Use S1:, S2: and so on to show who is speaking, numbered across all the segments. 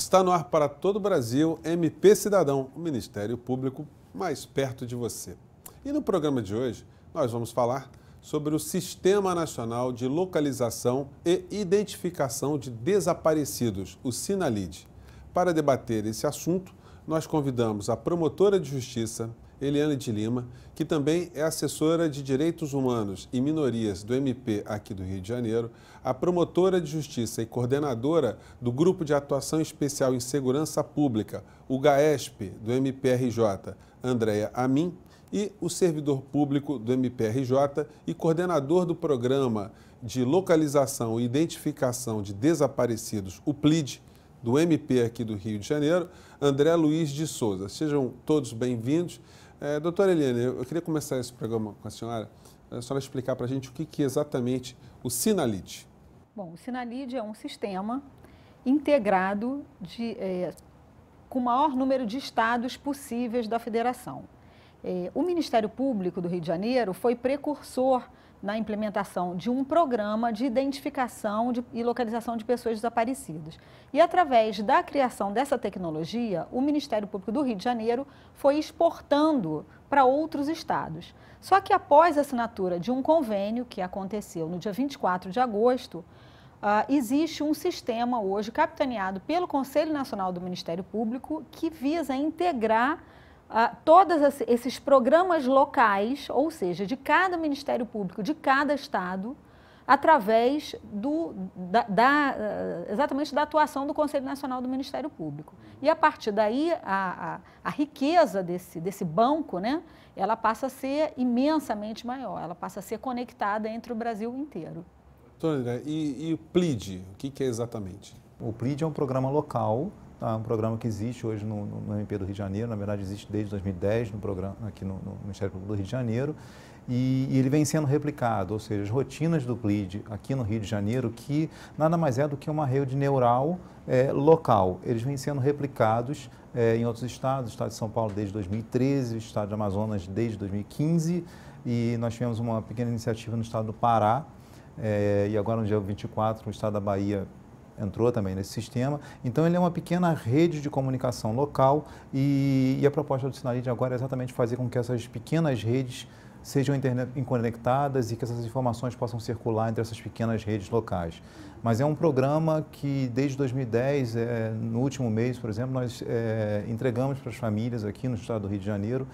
S1: Está no ar para todo o Brasil MP Cidadão, o Ministério Público mais perto de você. E no programa de hoje, nós vamos falar sobre o Sistema Nacional de Localização e Identificação de Desaparecidos, o SINALID. Para debater esse assunto, nós convidamos a promotora de justiça, Eliane de Lima, que também é assessora de Direitos Humanos e Minorias do MP aqui do Rio de Janeiro, a promotora de justiça e coordenadora do Grupo de Atuação Especial em Segurança Pública, o GAESP, do MPRJ, Andréa Amin, e o servidor público do MPRJ e coordenador do programa de localização e identificação de desaparecidos, o PLID, do MP aqui do Rio de Janeiro, André Luiz de Souza. Sejam todos bem-vindos. É, doutora Eliane, eu queria começar esse programa com a senhora, a senhora explicar para a gente o que, que é exatamente o Sinalid.
S2: Bom, o Sinalid é um sistema integrado de, é, com o maior número de estados possíveis da federação. É, o Ministério Público do Rio de Janeiro foi precursor na implementação de um programa de identificação de, e localização de pessoas desaparecidas. E através da criação dessa tecnologia, o Ministério Público do Rio de Janeiro foi exportando para outros estados. Só que após a assinatura de um convênio, que aconteceu no dia 24 de agosto, Uh, existe um sistema hoje capitaneado pelo Conselho Nacional do Ministério Público que visa integrar ah, todos esses programas locais, ou seja, de cada Ministério Público, de cada Estado, através do, da, da, ah, exatamente da atuação do Conselho Nacional do Ministério Público. E a partir daí, a, a, a, riqueza desse, desse banco, né, ela passa a ser imensamente maior, ela passa a ser conectada entre o Brasil inteiro.
S3: Doutora e, e o PLID, o que, que é exatamente? O PLID é um programa local é Um programa que existe hoje no, no, MP do Rio de Janeiro, na verdade existe desde 2010 no programa, aqui no, no Ministério Público do Rio de Janeiro, e, e, ele vem sendo replicado, ou seja, as rotinas do PLID aqui no Rio de Janeiro, que nada mais é do que uma rede neural é, local. Eles vêm sendo replicados é, em outros estados, o estado de São Paulo desde 2013, o estado de Amazonas desde 2015, e nós tivemos uma pequena iniciativa no estado do Pará, é, e agora no dia 24, o estado da Bahia entrou também nesse sistema. Então, ele é uma pequena rede de comunicação local e, e a proposta do Sinarid agora é exatamente fazer com que essas pequenas redes sejam interconectadas e que essas informações possam circular entre essas pequenas redes locais. Mas é um programa que, desde 2010, é, no último mês, por exemplo, nós é, entregamos para as famílias aqui no estado do Rio de Janeiro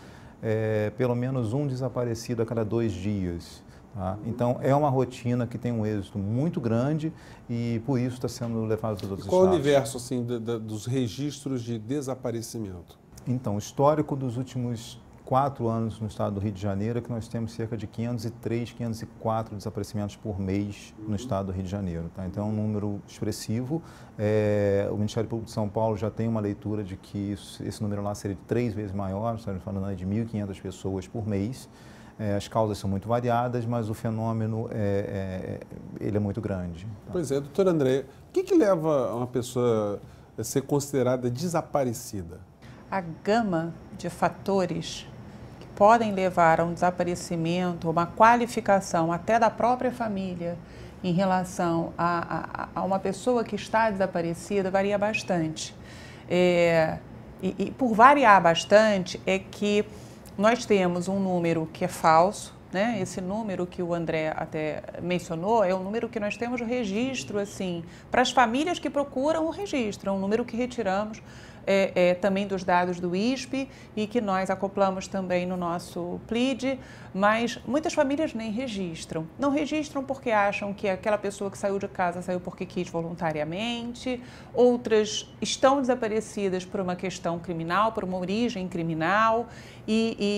S3: é, pelo menos um desaparecido a cada dois dias. Tá? Então, é uma rotina que tem um êxito muito grande e por isso está sendo levado para os outros qual estados. Qual o universo
S1: assim, da, da, dos registros de desaparecimento?
S3: Então, o histórico dos últimos quatro anos no estado do Rio de Janeiro é que nós temos cerca de 503, 504 desaparecimentos por mês no uhum. estado do Rio de Janeiro. Tá? Então é um número expressivo. É, o Ministério Público de São Paulo já tem uma leitura de que isso, esse número lá seria três vezes maior, estamos falando de 1.500 pessoas por mês. É, as causas são muito variadas, mas o fenômeno é, é, é ele é muito grande.
S1: Tá? Pois é, doutor André, o que, que leva uma pessoa a ser considerada desaparecida?
S4: A gama de fatores que podem levar a um desaparecimento, uma qualificação até da própria família em relação a, a, a uma pessoa que está desaparecida varia bastante. É, e, e por variar bastante é que nós temos um número que é falso, né? Esse número que o André até mencionou é um número que nós temos registro, assim, para as famílias que procuram o registro, é um número que retiramos é, é, também dos dados do ISP e que nós acoplamos também no nosso PLID, mas muitas famílias nem registram. Não registram porque acham que aquela pessoa que saiu de casa saiu porque quis voluntariamente, outras estão desaparecidas por uma questão criminal, por uma origem criminal, e, e,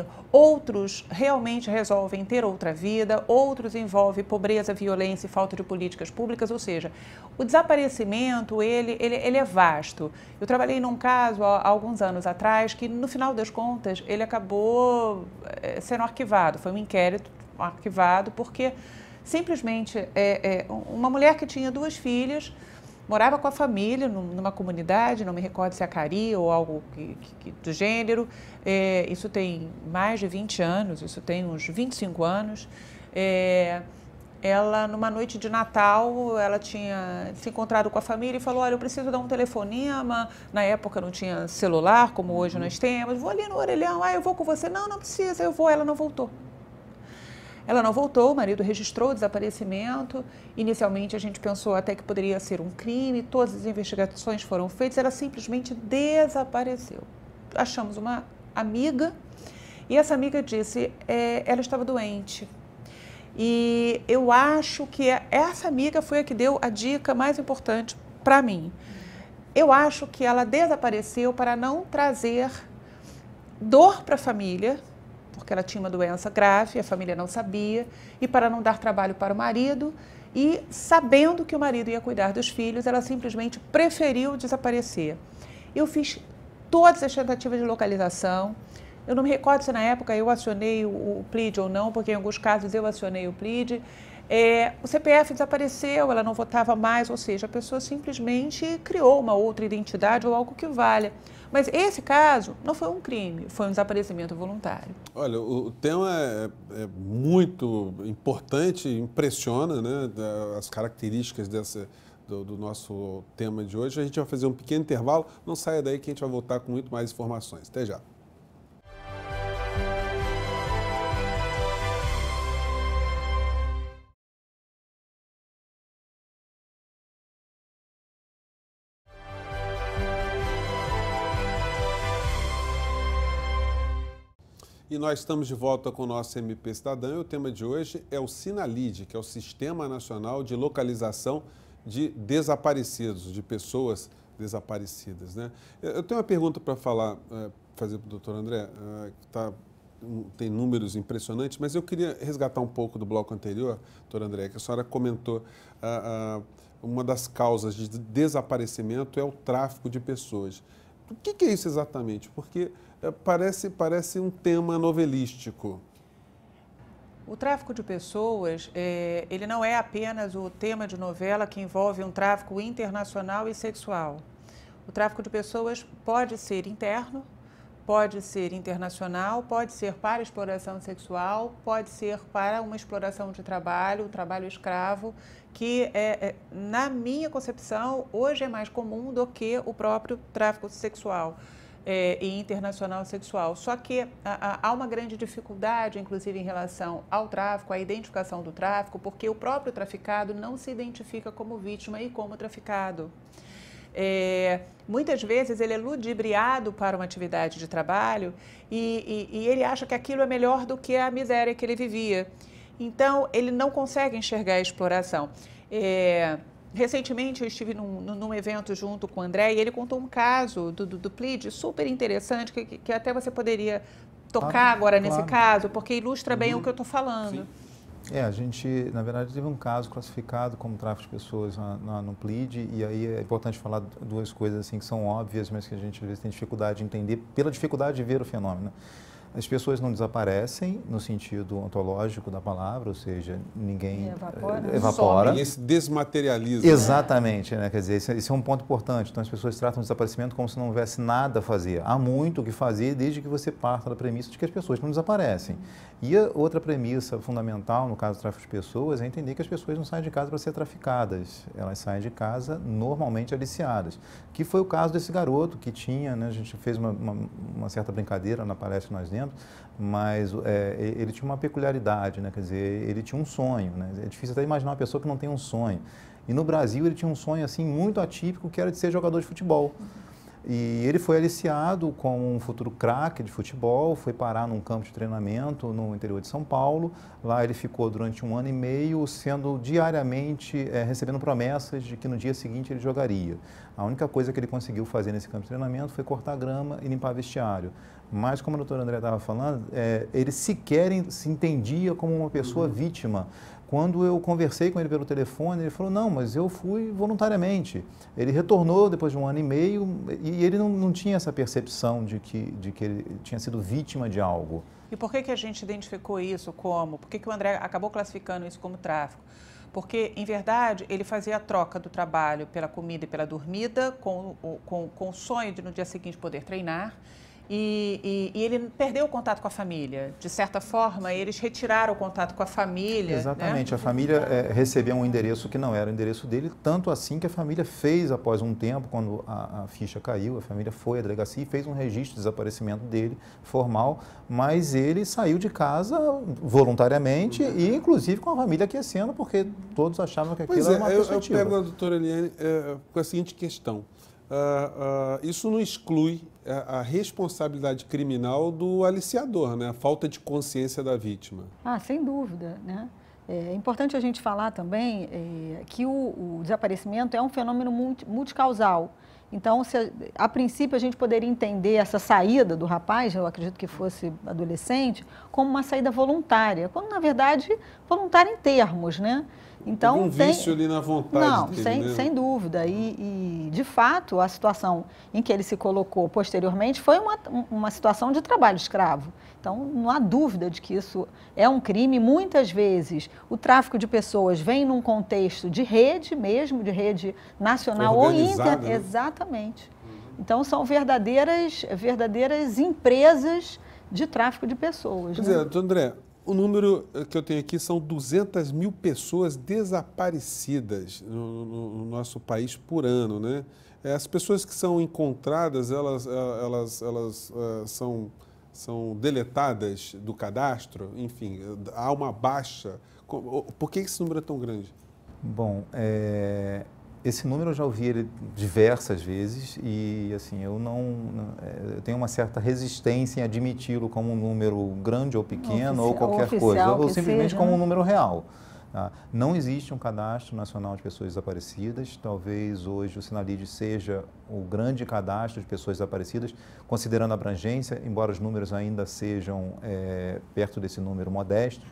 S4: e outros realmente resolvem ter outra vida, outros envolve pobreza, violência e falta de políticas públicas, ou seja, o desaparecimento, ele, ele, ele é vasto. Eu trabalhei num caso há, há alguns anos atrás que, no final das contas, ele acabou eh, sendo arquivado, foi um inquérito arquivado, porque simplesmente é, é, uma mulher que tinha duas filhas morava com a família numa comunidade, não me recordo se é a Cari ou algo que, que, do gênero. É, isso tem mais de 20 anos, isso tem uns 25 anos. É, ela, numa noite de Natal, ela tinha se encontrado com a família e falou, olha, eu preciso dar um telefonema. Na época não tinha celular, como hoje uhum. nós temos. Vou ali no orelhão, ah, eu vou com você. Não, não precisa, eu vou. Ela não voltou. Ela não voltou, o marido registrou o desaparecimento. Inicialmente a gente pensou até que poderia ser um crime, todas as investigações foram feitas, ela simplesmente desapareceu. Achamos uma amiga e essa amiga disse: é, ela estava doente. E eu acho que é, essa amiga foi a que deu a dica mais importante para mim. Eu acho que ela desapareceu para não trazer dor para a família porque ela tinha uma doença grave, a família não sabia, e para não dar trabalho para o marido, e sabendo que o marido ia cuidar dos filhos, ela simplesmente preferiu desaparecer. Eu fiz todas as tentativas de localização. Eu não me recordo se na época eu acionei o, PLID ou não, porque em alguns casos eu acionei o PLID. É, o CPF desapareceu, ela não votava mais, ou seja, a pessoa simplesmente criou uma outra identidade ou algo que valha. Mas esse caso não foi um crime, foi um desaparecimento voluntário.
S1: Olha, o tema é, é muito importante, impressiona né, as características dessa, do, do, nosso tema de hoje. A gente vai fazer um pequeno intervalo, não saia daí que a gente vai voltar com muito mais informações. Até já. E nós estamos de volta com o nosso MP Cidadão e o tema de hoje é o Sinalide, que é o Sistema Nacional de Localização de Desaparecidos, de pessoas desaparecidas. Né? Eu tenho uma pergunta para falar, eh, fazer para o doutor André, eh, que tá, tem números impressionantes, mas eu queria resgatar um pouco do bloco anterior, doutor André, que a senhora comentou. Ah, ah, uma das causas de desaparecimento é o tráfico de pessoas. O que, é isso exatamente? Porque eh, parece, parece um tema novelístico.
S4: O tráfico de pessoas, é, ele não é apenas o tema de novela que envolve um tráfico internacional e sexual. O tráfico de pessoas pode ser interno, pode ser internacional, pode ser para exploração sexual, pode ser para uma exploração de trabalho, trabalho escravo, que é, é, na minha concepção hoje é mais comum do que o próprio tráfico sexual. É, e internacional sexual. Só que a, a, há uma grande dificuldade, inclusive, em relação ao tráfico, à identificação do tráfico, porque o próprio traficado não se identifica como vítima e como traficado. É, muitas vezes ele é ludibriado para uma atividade de trabalho e, e, e ele acha que aquilo é melhor do que a miséria que ele vivia. Então, ele não consegue enxergar a exploração. É, recentemente, eu estive num, num, evento junto com o André e ele contou um caso do, do, do Plid super interessante, que, que até você poderia tocar ah, agora claro. nesse caso, porque ilustra bem uhum. o que eu estou falando.
S3: Sim. É, a gente, na verdade, teve um caso classificado como tráfico de pessoas na, na, no PLID, e aí é importante falar duas coisas assim que são óbvias, mas que a gente às vezes tem dificuldade de entender, pela dificuldade de ver o fenômeno. As pessoas não desaparecem no sentido ontológico da palavra, ou seja, ninguém e eh, evapora. Né? evapora. Ninguém se
S1: desmaterializa. Né?
S3: Exatamente, né? quer dizer, é, esse, é um ponto importante. Então as pessoas tratam o desaparecimento como se não houvesse nada a fazer. Há muito o que fazer desde que você parta da premissa de que as pessoas não desaparecem. E a outra premissa fundamental no caso do tráfico de pessoas é entender que as pessoas não saem de casa para ser traficadas. Elas saem de casa normalmente aliciadas, que foi o caso desse garoto que tinha, né? a gente fez uma, uma, uma certa brincadeira na palestra que nós demos, fazendo, mas é, ele tinha uma peculiaridade, né? quer dizer, ele tinha um sonho. Né? É difícil até imaginar uma pessoa que não tem um sonho. E no Brasil ele tinha um sonho assim muito atípico, que era de ser jogador de futebol. E ele foi aliciado com um futuro craque de futebol, foi parar num campo de treinamento no interior de São Paulo. Lá ele ficou durante um ano e meio, sendo diariamente é, recebendo promessas de que no dia seguinte ele jogaria. A única coisa que ele conseguiu fazer nesse campo de treinamento foi cortar grama e limpar vestiário. Mas, como o doutor André estava falando, é, ele sequer se entendia como uma pessoa uhum. vítima. Quando eu conversei com ele pelo telefone, ele falou: Não, mas eu fui voluntariamente. Ele retornou depois de um ano e meio e ele não, não tinha essa percepção de que, de que ele tinha sido vítima de algo.
S4: E por que, que a gente identificou isso como? Por que, que o André acabou classificando isso como tráfico? Porque, em verdade, ele fazia a troca do trabalho pela comida e pela dormida, com, com, com o sonho de no dia seguinte poder treinar e, e, e, ele perdeu o contato com a família. De certa forma, eles retiraram o contato com a família. Né? Exatamente. Né? A
S3: família é, recebeu um endereço que não era o endereço dele, tanto assim que a família fez, após um tempo, quando a, a ficha caiu, a família foi à delegacia e fez um registro de desaparecimento dele, formal, mas ele saiu de casa voluntariamente uhum. e, inclusive, com a família aquecendo, porque todos achavam que aquilo pois era é, uma é, eu, eu pego
S1: a doutora Eliane é, com a seguinte questão. Uh, isso não exclui a, a, responsabilidade criminal do aliciador, né? a falta de consciência da vítima.
S2: Ah, sem dúvida. Né? É, é importante a gente falar também é, que o, o, desaparecimento é um fenômeno multi, multicausal. Então, se, a princípio, a gente poderia entender essa saída do rapaz, eu acredito que fosse adolescente, como uma saída voluntária, quando, na verdade, voluntária em termos, né? Então, um tem... vício ali na vontade. Não, dele, sem, né? sem dúvida. E, e, de fato, a situação em que ele se colocou posteriormente foi uma, uma situação de trabalho escravo. Então, não há dúvida de que isso é um crime. Muitas vezes, o tráfico de pessoas vem num contexto de rede mesmo, de rede nacional ou inter. Né? Exatamente. Então, são verdadeiras, verdadeiras empresas de tráfico de pessoas. Quer né?
S1: dizer, André, o número eh, que eu tenho aqui são 200 mil pessoas desaparecidas no, no, no nosso país por ano, né? Eh, as pessoas que são encontradas, elas, eh, elas, elas são, são deletadas do cadastro, enfim, há uma baixa. Por que esse número é tão grande?
S3: Bom, é esse número eu já ouvi ele diversas vezes e assim eu não é, eu tenho uma certa resistência em admiti-lo como um número grande ou pequeno ou qualquer coisa ou simplesmente seja, como um né? número real tá? não existe um cadastro nacional de pessoas desaparecidas. Talvez hoje o Sinalide seja o grande cadastro de pessoas desaparecidas, considerando a abrangência, embora os números ainda sejam é, perto desse número modesto.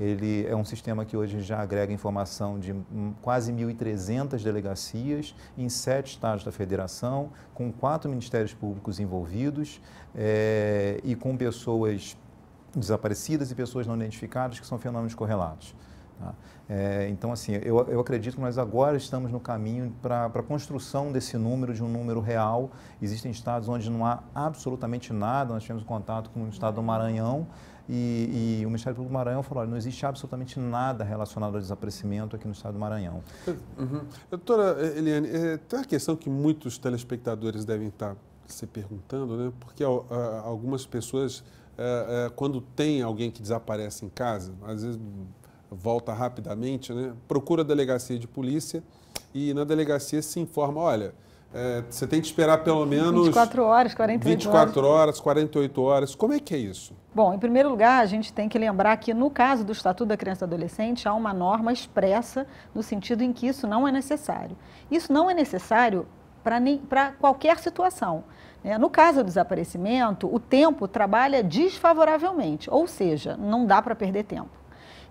S3: Ele é um sistema que hoje já agrega informação de hum, quase 1.300 delegacias em sete estados da federação, com quatro ministérios públicos envolvidos é, e com pessoas desaparecidas e pessoas não identificadas, que são fenômenos correlatos. Tá? É, então, assim, eu, eu acredito que nós agora estamos no caminho para a construção desse número, de um número real. Existem estados onde não há absolutamente nada, nós tivemos contato com o estado do Maranhão, e, e, o Ministério Público do Maranhão falou, olha, não existe absolutamente nada relacionado ao desaparecimento aqui no estado do Maranhão.
S1: Uhum. Doutora eh, Eliane, é, tem uma questão que muitos telespectadores devem estar se perguntando, né? porque ó, algumas pessoas, é, é, quando tem alguém que desaparece em casa, às vezes volta rapidamente, né? procura a delegacia de polícia e na delegacia se informa, olha, é, você tem que esperar pelo menos... 24
S2: horas, 48 24
S1: horas. 48 horas. Como é que é isso?
S2: Bom, em primeiro lugar, a gente tem que lembrar que no caso do Estatuto da Criança e do Adolescente, há uma norma expressa no sentido em que isso não é necessário. Isso não é necessário para qualquer situação. Né? No caso do desaparecimento, o tempo trabalha desfavoravelmente, ou seja, não dá para perder tempo.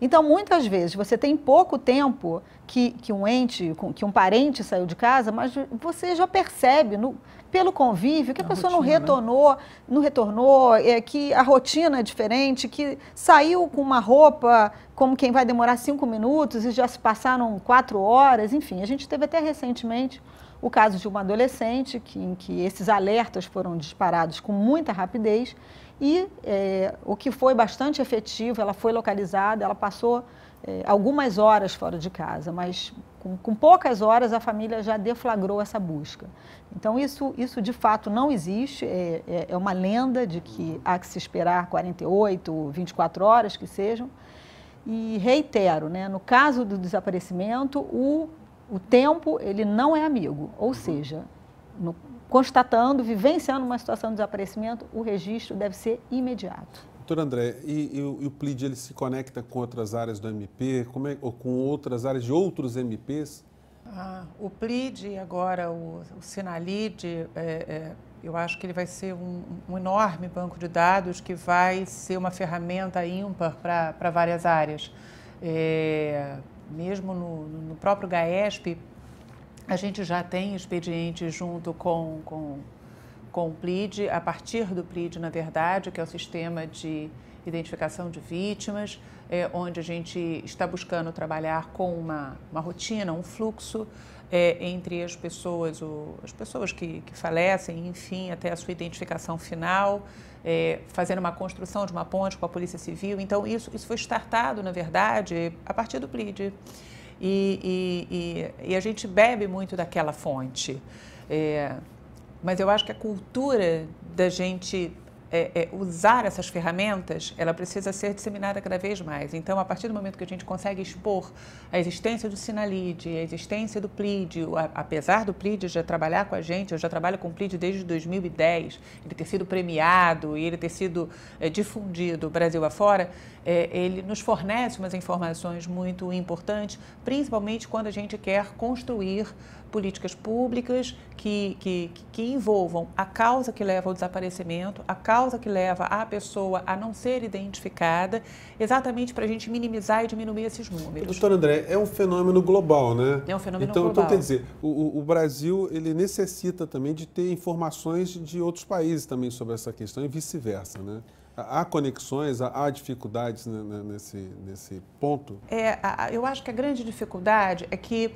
S2: Então, muitas vezes, você tem pouco tempo que, que um ente, que um parente saiu de casa, mas você já percebe no, pelo convívio que a, a pessoa rotina, não né? retornou, né? não retornou, é, que a rotina é diferente, que saiu com uma roupa como quem vai demorar cinco minutos e já se passaram quatro horas, enfim. A gente teve até recentemente o caso de uma adolescente que, em que esses alertas foram disparados com muita rapidez e é, o que foi bastante efetivo, ela foi localizada, ela passou é, algumas horas fora de casa, mas com, com, poucas horas a família já deflagrou essa busca. Então, isso, isso de fato não existe, é, é, é uma lenda de que há que se esperar 48, 24 horas que sejam. E reitero, né, no caso do desaparecimento, o, o tempo ele não é amigo, ou uhum. seja, no constatando, vivenciando uma situação de desaparecimento, o registro deve ser
S4: imediato.
S1: Doutor André, e, e, e, o PLID ele se conecta com outras áreas do MP, é, ou com outras áreas de outros MPs?
S4: Ah, o PLID, agora o, o Sinalid, é, é, eu acho que ele vai ser um, um, enorme banco de dados que vai ser uma ferramenta ímpar para várias áreas. É, mesmo no, no próprio GAESP, a gente já tem expediente junto com, com, com o PLID, a partir do PLID, na verdade, que é o sistema de identificação de vítimas, é, onde a gente está buscando trabalhar com uma, uma rotina, um fluxo é, entre as pessoas, o, as pessoas que, que, falecem, enfim, até a sua identificação final, é, fazendo uma construção de uma ponte com a Polícia Civil. Então, isso, isso foi startado, na verdade, a partir do PLID e, e, e, e a gente bebe muito daquela fonte. É, mas eu acho que a cultura da gente é, é, usar essas ferramentas, ela precisa ser disseminada cada vez mais. Então, a partir do momento que a gente consegue expor a existência do Sinalid, a existência do PLID, a, apesar do PLID já trabalhar com a gente, eu já trabalho com o PLID desde 2010, ele ter sido premiado e ele ter sido é, difundido Brasil afora, é, ele nos fornece umas informações muito importantes, principalmente quando a gente quer construir políticas públicas que, que, que envolvam a causa que leva ao desaparecimento, a causa que leva a pessoa a não ser identificada, exatamente para a gente minimizar e diminuir esses números.
S1: Doutor André, é um fenômeno global, né? É um fenômeno então, então global. Então, quer dizer, o, o Brasil ele necessita também de ter informações de outros países também sobre essa questão e vice-versa, né? Há conexões, há dificuldades né, né, nesse, nesse ponto?
S4: É, eu acho que a grande dificuldade é que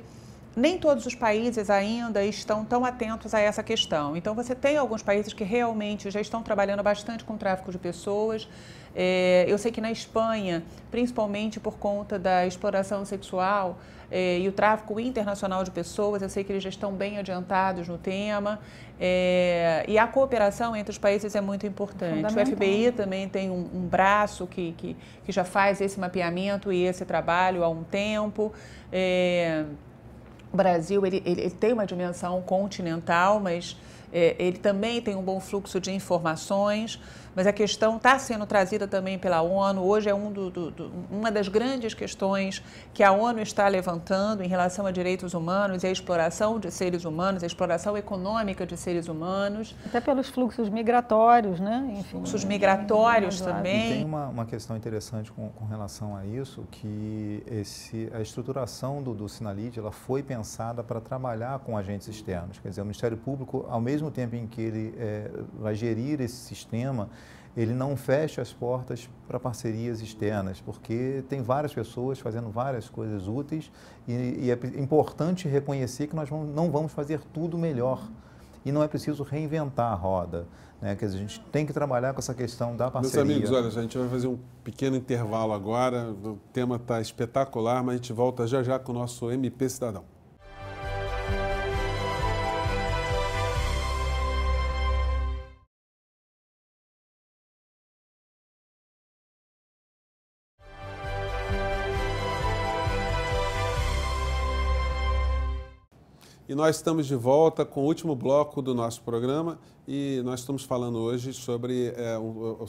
S4: nem todos os países ainda estão tão atentos a essa questão. Então, você tem alguns países que realmente já estão trabalhando bastante com tráfico de pessoas. É, eu sei que na Espanha, principalmente por conta da exploração sexual é, e o tráfico internacional de pessoas, eu sei que eles já estão bem adiantados no tema. É, e a cooperação entre os países é muito importante. O FBI também tem um, um braço que, que, que, já faz esse mapeamento e esse trabalho há um tempo. É, o Brasil ele, ele, ele tem uma dimensão continental, mas é, ele também tem um bom fluxo de informações mas a questão está sendo trazida também pela ONU. Hoje é um do, do, do, uma das grandes questões que a ONU está levantando em relação a direitos humanos e a exploração de seres humanos, a exploração econômica de seres humanos.
S2: Até pelos fluxos migratórios, né? Enfim, fluxos
S4: migratórios né? também. E tem uma,
S3: uma questão interessante com, com, relação a isso, que esse, a estruturação do, do Sinalite ela foi pensada para trabalhar com agentes externos. Quer dizer, o Ministério Público, ao mesmo tempo em que ele é, vai gerir esse sistema, ele não fecha as portas para parcerias externas, porque tem várias pessoas fazendo várias coisas úteis e, e é importante reconhecer que nós vamos, não vamos fazer tudo melhor e não é preciso reinventar a roda. Né? Quer dizer, a gente tem que trabalhar com essa questão da parceria. Meus amigos, olha, a
S1: gente vai fazer um pequeno intervalo agora, o tema está espetacular, mas a gente volta já já com o nosso MP Cidadão. E nós estamos de volta com o último bloco do nosso programa e nós estamos falando hoje sobre, é,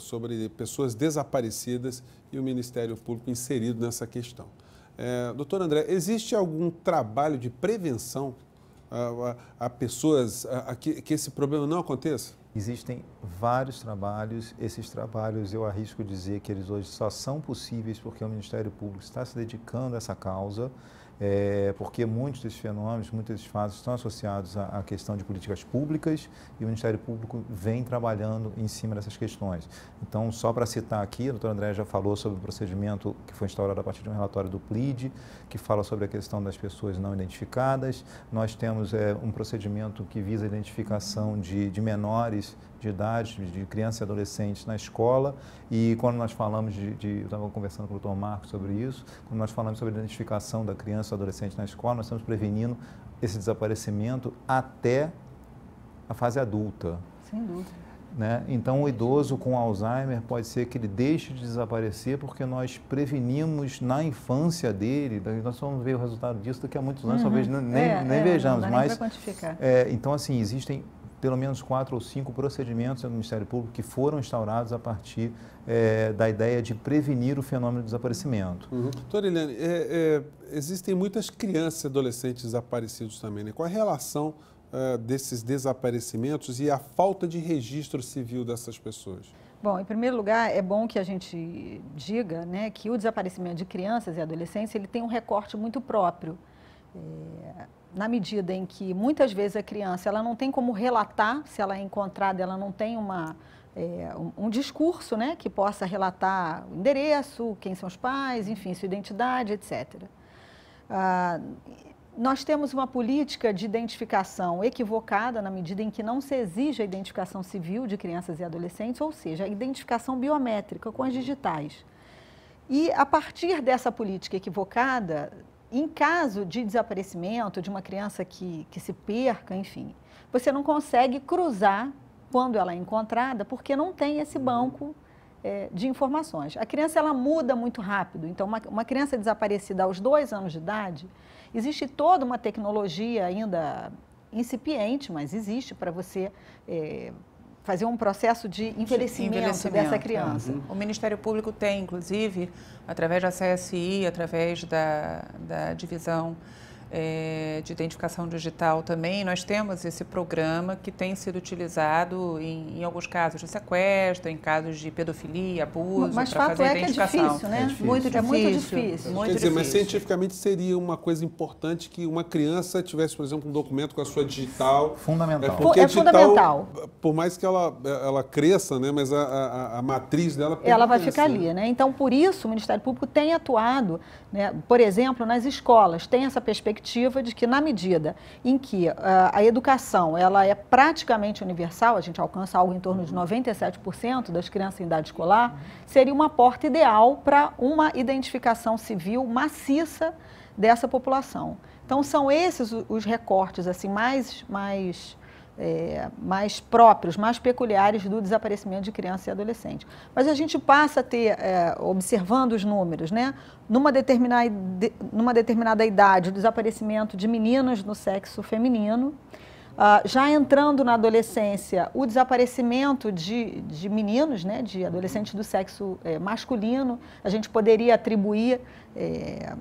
S1: sobre pessoas desaparecidas e o Ministério Público inserido nessa questão. É, doutor André, existe algum trabalho de prevenção a, a, a pessoas
S3: a, que, que esse problema não aconteça? Existem vários trabalhos. Esses trabalhos, eu arrisco dizer que eles hoje só são possíveis porque o Ministério Público está se dedicando a essa causa é, porque muitos desses fenômenos, muitos desses fatos estão associados à, à, questão de políticas públicas e o Ministério Público vem trabalhando em cima dessas questões. Então, só para citar aqui, a doutora André já falou sobre o procedimento que foi instaurado a partir de um relatório do PLID, que fala sobre a questão das pessoas não identificadas. Nós temos é, um procedimento que visa a identificação de, de menores de idade, de crianças e adolescentes na escola. E quando nós falamos de, de eu estava conversando com o doutor Marcos sobre isso, quando nós falamos sobre a identificação da criança criança adolescente na escola, nós estamos prevenindo esse desaparecimento até a fase adulta. Sem dúvida. Né? Então, o idoso com Alzheimer pode ser que ele deixe de desaparecer porque nós prevenimos na infância dele. Nós vamos ver o resultado disso daqui a muitos anos, uhum. talvez nem, é, nem é, vejamos. mas, é, então, assim, existem pelo menos quatro ou cinco procedimentos do Ministério Público que foram instaurados a partir é, da ideia de prevenir o fenômeno do desaparecimento.
S1: Uhum. Doutora Eliane, é, é, existem muitas crianças e adolescentes desaparecidos também. Né? Qual a relação é, desses desaparecimentos e a falta de registro civil dessas pessoas?
S2: Bom, em primeiro lugar, é bom que a gente diga né, que o desaparecimento de crianças e adolescentes ele tem um recorte muito próprio. É, na medida em que muitas vezes a criança ela não tem como relatar, se ela é encontrada, ela não tem uma, é, um, um, discurso né, que possa relatar o endereço, quem são os pais, enfim, sua identidade, etc. Ah, nós temos uma política de identificação equivocada na medida em que não se exige a identificação civil de crianças e adolescentes, ou seja, a identificação biométrica com as digitais. E a partir dessa política equivocada, em caso de desaparecimento de uma criança que, que se perca, enfim, você não consegue cruzar quando ela é encontrada, porque não tem esse uhum. banco é, de informações. A criança ela muda muito rápido, então uma, uma criança desaparecida aos dois anos de idade, existe toda uma tecnologia ainda incipiente, mas existe para você é, fazer um processo de envelhecimento, envelhecimento dessa é. criança. É.
S4: O Ministério Público tem, inclusive, através da CSI, através da, da divisão é, de identificação digital também, nós temos esse programa que tem sido utilizado em, em alguns casos de sequestro, em casos de pedofilia, abuso, para fazer identificação. Mas fato é que é difícil, né? É difícil. Muito, é muito difícil. Muito Quer dizer, difícil. mas
S1: cientificamente seria uma coisa importante que uma criança tivesse, por exemplo, um documento com a sua digital. Fundamental. É, porque é digital, fundamental. Por mais que ela, ela cresça, né, mas a, a, a matriz dela... Ela vai ficar né? ali,
S2: né? Então, por isso, o Ministério Público tem atuado, né, por exemplo, nas escolas, tem essa perspectiva perspectiva de que, na medida em que ah, a educação ela é praticamente universal, a gente alcança algo em torno de 97% das crianças em idade escolar, seria uma porta ideal para uma identificação civil maciça dessa população. Então, são esses os recortes assim mais, mais é, mais próprios, mais peculiares do desaparecimento de criança e adolescente. Mas a gente passa a ter, é, observando os números, né, numa, determinada, numa determinada idade, o desaparecimento de meninas no sexo feminino, Uh, já entrando na adolescência, o desaparecimento de, de meninos, né, de adolescentes do sexo é, masculino, a gente poderia atribuir é,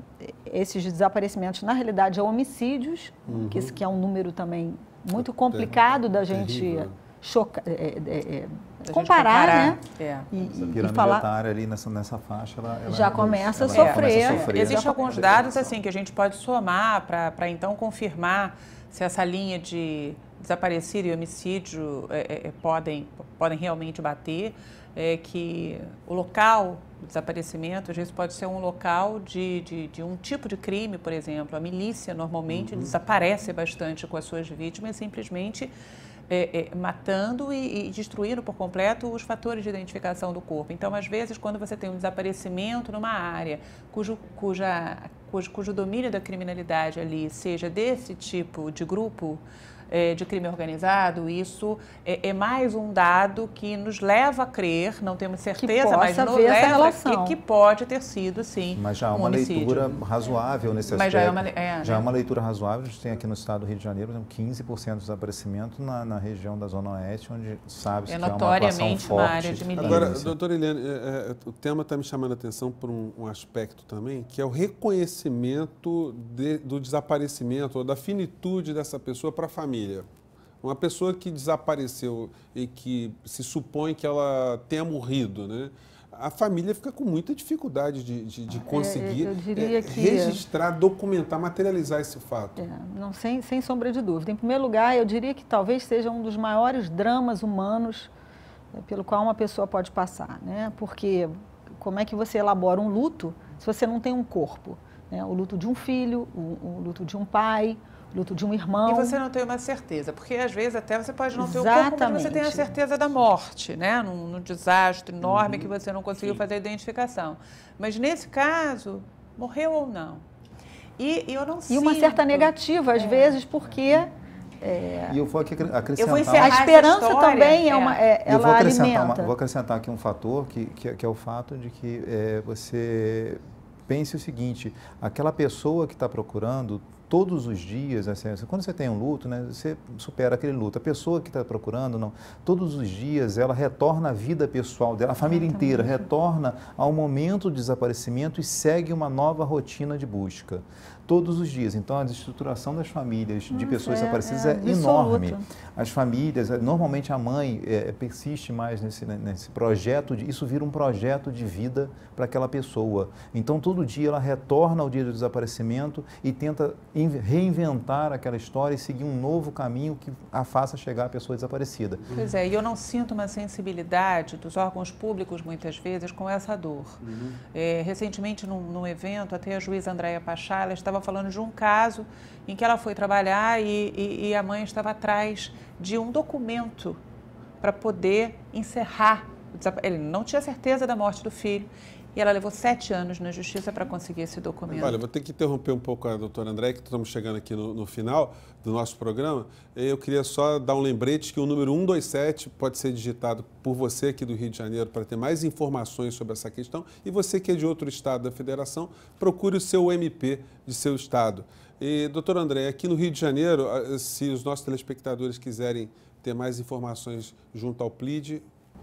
S2: esses desaparecimentos, na realidade, a é homicídios, uhum. que, que é um número também muito é complicado da gente né? chocar é, eh, comparar,
S4: comparar, né? É. E, Essa falar...
S3: ali nessa, nessa faixa, ela, ela já é começa, ela, a, sofrer. começa a sofrer. Existem
S4: alguns dados assim que a gente pode somar para então confirmar se essa linha de desaparecido e homicídio é, é, é, podem, podem realmente bater, é que o local do desaparecimento, às vezes, pode ser um local de, de, de um tipo de crime, por exemplo. A milícia normalmente uhum. desaparece bastante com as suas vítimas, simplesmente é, é, matando e, e, destruindo por completo os fatores de identificação do corpo. Então, às vezes, quando você tem um desaparecimento numa área cujo, cuja, cujo, cujo domínio da criminalidade ali seja desse tipo de grupo, é, de crime organizado, isso é, é, mais um dado que nos leva a crer, não temos certeza, mas nos leva a que, que pode ter sido, sim.
S3: Mas já é uma leitura razoável nesse aspecto. Mas já é uma, é, já é né? uma leitura razoável. A gente tem aqui no estado do Rio de Janeiro 15% de desaparecimento na, na, região da Zona Oeste, onde sabe-se é que é uma atuação forte. Uma área de milícia. Agora,
S1: doutora Eliane, o tema está me chamando a atenção por um, um aspecto também, que é o reconhecimento de, do desaparecimento ou da finitude dessa pessoa para a família família. Uma pessoa que desapareceu e que se supõe que ela tenha morrido, né? a família fica com muita dificuldade de, de, de é, conseguir é, é, que... registrar, documentar, materializar esse fato. É,
S2: não, sem, sem sombra de dúvida. Em primeiro lugar, eu diria que talvez seja um dos maiores dramas humanos né, pelo qual uma pessoa pode passar, né? Porque como é que você elabora um luto se você não tem um corpo? Né? O luto de um filho, o, o luto de um pai, luto de um irmão. E você não
S4: tem uma certeza, porque às vezes até você pode não Exatamente. ter o corpo, mas você tem a certeza da morte, né? Num, num desastre enorme uhum. que você não conseguiu Sim. fazer a identificação. Mas nesse caso, morreu ou não? E, e eu não sei. E uma certa
S2: negativa, às é. vezes, porque. É...
S3: E eu vou aqui acrescentar. Vou a esperança história, também é, é uma. É, eu vou acrescentar, uma, vou acrescentar aqui um fator que, que, que é o fato de que é, você pense o seguinte: aquela pessoa que está procurando todos os dias, assim, assim, quando você tem um luto, né, você supera aquele luto. A pessoa que está procurando, não, todos os dias ela retorna à vida pessoal dela, a família inteira retorna ao momento do desaparecimento e segue uma nova rotina de busca todos os dias. Então, a desestruturação das famílias de pessoas é, desaparecidas é, é, é enorme. As famílias, é, normalmente a mãe é, persiste mais nesse, né, nesse projeto, de, isso vira um projeto de vida para aquela pessoa. Então, todo dia ela retorna ao dia do desaparecimento e tenta reinventar aquela história e seguir um novo caminho que a faça chegar à pessoa desaparecida. Pois é,
S4: e eu não sinto uma sensibilidade dos órgãos públicos, muitas vezes, com essa dor. Uhum. É, recentemente, num, num, evento, até a juíza Andréia Pachala estava estava falando de um caso em que ela foi trabalhar e, e, e a mãe estava atrás de um documento para poder encerrar. Ele não tinha certeza da morte do filho e ela levou sete anos na justiça para conseguir esse documento. Olha,
S1: vou ter que interromper um pouco a doutora André, que estamos chegando aqui no, no final do nosso programa. Eu queria só dar um lembrete que o número 127 pode ser digitado por você aqui do Rio de Janeiro para ter mais informações sobre essa questão e você que é de outro estado da federação, procure o seu MP de seu estado. E, doutor André, aqui no Rio de Janeiro, se os nossos telespectadores quiserem ter mais informações junto ao PLID,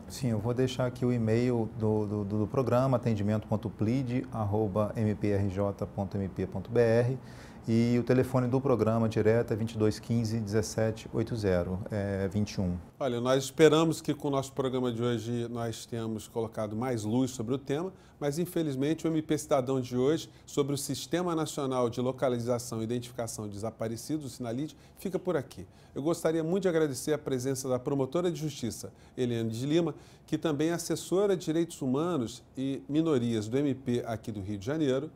S3: Sim, eu vou deixar aqui o e-mail do, do, do programa, atendimento.plid.mprj.mp.br. E o telefone do programa direto é 2215 1780 é 21.
S1: Olha, nós esperamos que com o nosso programa de hoje nós tenhamos colocado mais luz sobre o tema, mas infelizmente o MP Cidadão de hoje, sobre o Sistema Nacional de Localização e Identificação de Desaparecidos, o Sinalite, fica por aqui. Eu gostaria muito de agradecer a presença da promotora de justiça, Eliane de Lima, que também é assessora de direitos humanos e minorias do MP aqui do Rio de Janeiro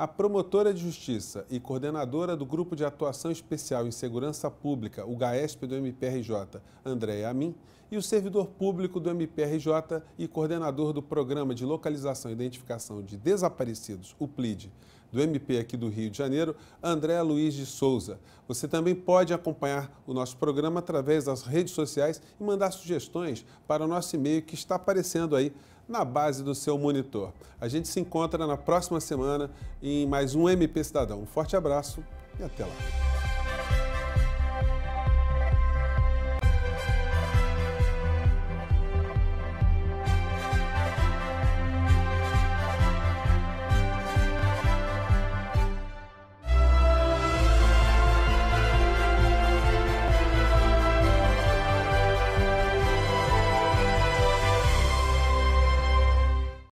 S1: a promotora de justiça e coordenadora do Grupo de Atuação Especial em Segurança Pública, o GAESP do MPRJ, Andréia Amin, e o servidor público do MPRJ e coordenador do Programa de Localização e Identificação de Desaparecidos, o PLID, do MP aqui do Rio de Janeiro, André Luiz de Souza. Você também pode acompanhar o nosso programa através das redes sociais e mandar sugestões para o nosso e-mail que está aparecendo aí na base do seu monitor. A gente se encontra na próxima semana em mais um MP Cidadão. Um forte abraço e até lá.